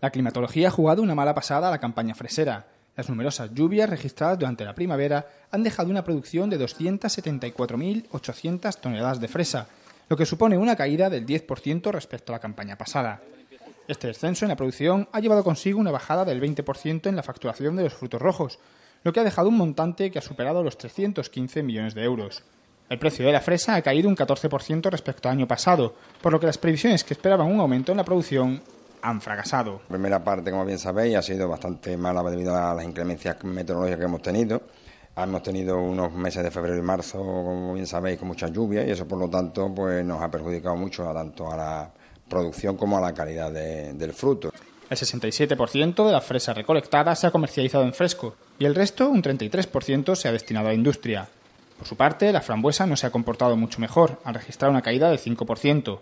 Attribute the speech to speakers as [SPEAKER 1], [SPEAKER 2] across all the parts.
[SPEAKER 1] La climatología ha jugado una mala pasada a la campaña fresera. Las numerosas lluvias registradas durante la primavera han dejado una producción de 274.800 toneladas de fresa, lo que supone una caída del 10% respecto a la campaña pasada. Este descenso en la producción ha llevado consigo una bajada del 20% en la facturación de los frutos rojos, lo que ha dejado un montante que ha superado los 315 millones de euros. El precio de la fresa ha caído un 14% respecto al año pasado, por lo que las previsiones que esperaban un aumento en la producción
[SPEAKER 2] han fracasado. La primera parte, como bien sabéis, ha sido bastante mala debido a las inclemencias meteorológicas que hemos tenido. Hemos tenido unos meses de febrero y marzo, como bien sabéis, con muchas lluvias y eso, por lo tanto, pues nos ha perjudicado mucho tanto a la producción como a la calidad del fruto.
[SPEAKER 1] El 67% de la fresa recolectada se ha comercializado en fresco y el resto, un 33%, se ha destinado a industria. Por su parte, la frambuesa no se ha comportado mucho mejor, al registrar una caída del 5%,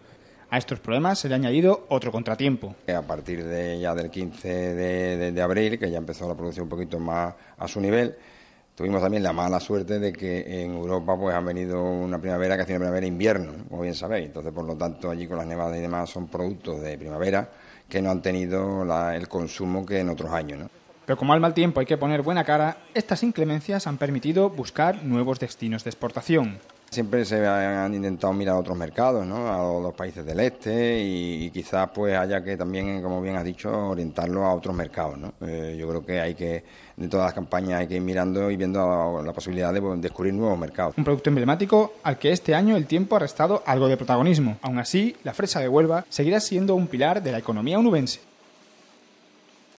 [SPEAKER 1] a estos problemas se le ha añadido otro contratiempo.
[SPEAKER 2] A partir de ya del 15 de, abril, que ya empezó la producción un poquito más a su nivel, tuvimos también la mala suerte de que en Europa pues han venido una primavera que ha sido una primavera e invierno, como bien sabéis. Entonces, por lo tanto, allí con las nevadas y demás son productos de primavera que no han tenido el consumo que en otros años.
[SPEAKER 1] Pero como al mal tiempo hay que poner buena cara, estas inclemencias han permitido buscar nuevos destinos de exportación.
[SPEAKER 2] Siempre se han intentado mirar a otros mercados, ¿no? a los países del este y, quizás pues haya que también, como bien has dicho, orientarlo a otros mercados. Eh, yo creo que hay que, de todas las campañas, hay que ir mirando y viendo la posibilidad de descubrir nuevos mercados. Un
[SPEAKER 1] producto emblemático al
[SPEAKER 2] que este año el tiempo
[SPEAKER 1] ha restado algo de protagonismo. Aún así, la fresa de Huelva seguirá siendo un pilar de la economía unubense.